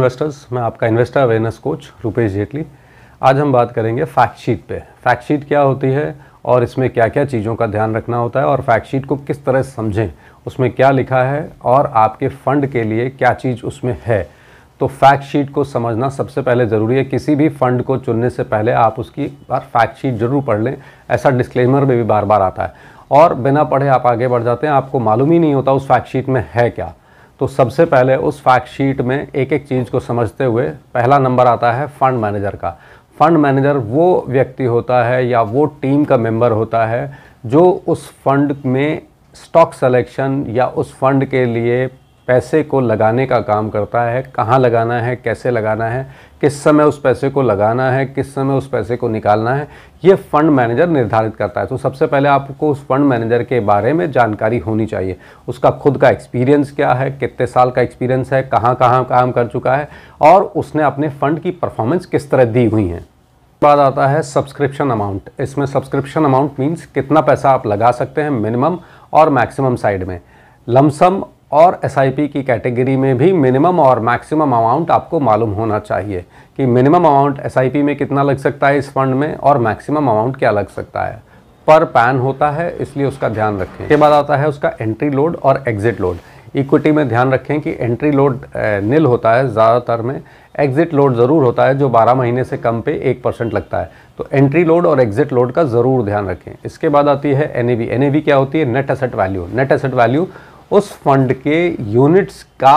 investors मैं आपका investor awareness coach Rupesh Jaitley आज हम बात करेंगे फैक्ट शीट पे फैक्ट शीट क्या होती है और इसमें क्या क्या चीज़ों का ध्यान रखना होता है और फैक्ट शीट को किस तरह समझें उसमें क्या लिखा है और आपके फंड के लिए क्या चीज़ उसमें है तो फैक्ट शीट को समझना सबसे पहले ज़रूरी है किसी भी फंड को चुनने से पहले आप उसकी बार फैक्ट शीट जरूर पढ़ लें ऐसा डिस्क्लेमर में भी बार बार आता है और बिना पढ़े आप आगे बढ़ जाते हैं आपको मालूम ही नहीं होता उस फैक्ट शीट में है क्या तो सबसे पहले उस फैक्ट शीट में एक एक चीज़ को समझते हुए पहला नंबर आता है फंड मैनेजर का फंड मैनेजर वो व्यक्ति होता है या वो टीम का मेंबर होता है जो उस फंड में स्टॉक सेलेक्शन या उस फंड के लिए पैसे को लगाने का काम करता है कहाँ लगाना है कैसे लगाना है किस समय उस पैसे को लगाना है किस समय उस पैसे को निकालना है ये फंड मैनेजर निर्धारित करता है तो सबसे पहले आपको उस फंड मैनेजर के बारे में जानकारी होनी चाहिए उसका खुद का एक्सपीरियंस क्या है कितने साल का एक्सपीरियंस है कहाँ कहाँ काम कर चुका है और उसने अपने फंड की परफॉर्मेंस किस तरह दी हुई है बाद आता है सब्सक्रिप्शन अमाउंट इसमें सब्सक्रिप्शन अमाउंट मीन्स कितना पैसा आप लगा सकते हैं मिनिमम और मैक्सिमम साइड में लमसम और एस की कैटेगरी में भी मिनिमम और मैक्सिमम अमाउंट आपको मालूम होना चाहिए कि मिनिमम अमाउंट एस में कितना लग सकता है इस फंड में और मैक्सिमम अमाउंट क्या लग सकता है पर पैन होता है इसलिए उसका ध्यान रखें इसके बाद आता है उसका एंट्री लोड और एग्जिट लोड इक्विटी में ध्यान रखें कि एंट्री लोड नील होता है ज़्यादातर में एग्जिट लोड ज़रूर होता है जो 12 महीने से कम पे एक परसेंट लगता है तो एंट्री लोड और एग्जिट लोड का ज़रूर ध्यान रखें इसके बाद आती है एन ए क्या होती है net asset value net asset value उस फंड के यूनिट्स का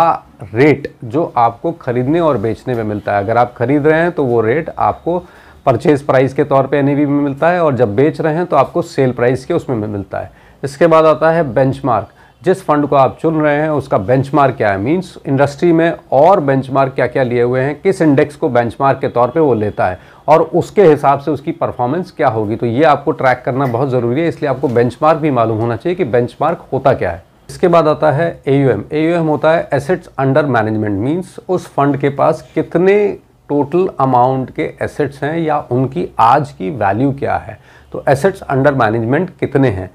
रेट जो आपको ख़रीदने और बेचने में मिलता है अगर आप ख़रीद रहे हैं तो वो रेट आपको परचेज़ प्राइस के तौर पे एन में मिलता है और जब बेच रहे हैं तो आपको सेल प्राइस के उसमें मिलता है इसके बाद आता है बेंचमार्क जिस फंड को आप चुन रहे हैं उसका बेंचमार्क क्या है मींस इंडस्ट्री में और बेंचमार्क क्या क्या लिए हुए हैं किस इंडेक्स को बेंचमार्क के तौर पे वो लेता है और उसके हिसाब से उसकी परफॉर्मेंस क्या होगी तो ये आपको ट्रैक करना बहुत ज़रूरी है इसलिए आपको बेंचमार्क भी मालूम होना चाहिए कि बेंचमार्क होता क्या है इसके बाद आता है A U M A U M होता है एसेट्स अंडर मैनेजमेंट मीन्स उस फंड के पास कितने टोटल अमाउंट के एसेट्स हैं या उनकी आज की वैल्यू क्या है तो एसेट्स अंडर मैनेजमेंट कितने हैं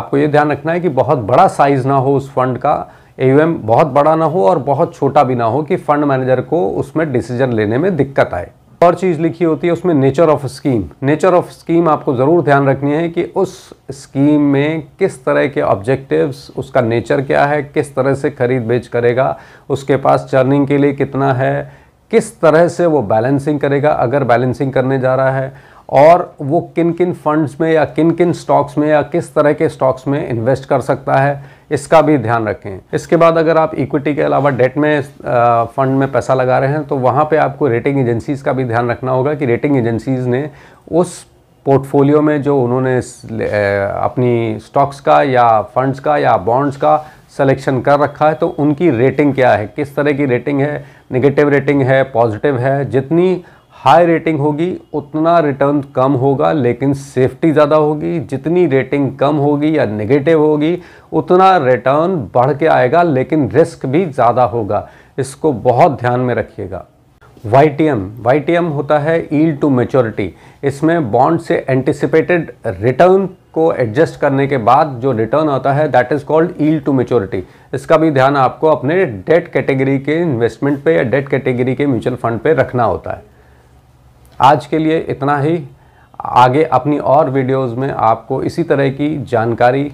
आपको ये ध्यान रखना है कि बहुत बड़ा साइज़ ना हो उस फंड का ए बहुत बड़ा ना हो और बहुत छोटा भी ना हो कि फ़ंड मैनेजर को उसमें डिसीजन लेने में दिक्कत आए और चीज़ लिखी होती है उसमें nature of scheme nature of scheme आपको ज़रूर ध्यान रखनी है कि उस स्कीम में किस तरह के ऑब्जेक्टिव्स उसका नेचर क्या है किस तरह से खरीद बेच करेगा उसके पास चर्निंग के लिए कितना है किस तरह से वो बैलेंसिंग करेगा अगर बैलेंसिंग करने जा रहा है और वो किन किन फंड्स में या किन किन स्टॉक्स में या किस तरह के स्टॉक्स में इन्वेस्ट कर सकता है इसका भी ध्यान रखें इसके बाद अगर आप इक्विटी के अलावा डेट में फंड में पैसा लगा रहे हैं तो वहाँ पे आपको रेटिंग एजेंसीज़ का भी ध्यान रखना होगा कि रेटिंग एजेंसीज़ ने उस पोर्टफोलियो में जो उन्होंने अपनी स्टॉक्स का या फंड्स का या बॉन्ड्स का सिलेक्शन कर रखा है तो उनकी रेटिंग क्या है किस तरह की रेटिंग है नेगेटिव रेटिंग है पॉजिटिव है जितनी हाई रेटिंग होगी उतना रिटर्न कम होगा लेकिन सेफ्टी ज़्यादा होगी जितनी रेटिंग कम होगी या नेगेटिव होगी उतना रिटर्न बढ़ के आएगा लेकिन रिस्क भी ज़्यादा होगा इसको बहुत ध्यान में रखिएगा वाई टी एम होता है ईल टू मेच्योरिटी इसमें बॉन्ड से एंटिसिपेटेड रिटर्न को एडजस्ट करने के बाद जो रिटर्न आता है that is called yield to maturity इसका भी ध्यान आपको अपने डेट कैटेगरी के इन्वेस्टमेंट पे या डेट कैटेगरी के म्यूचुअल फंड पे रखना होता है आज के लिए इतना ही आगे अपनी और वीडियोस में आपको इसी तरह की जानकारी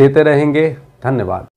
देते रहेंगे धन्यवाद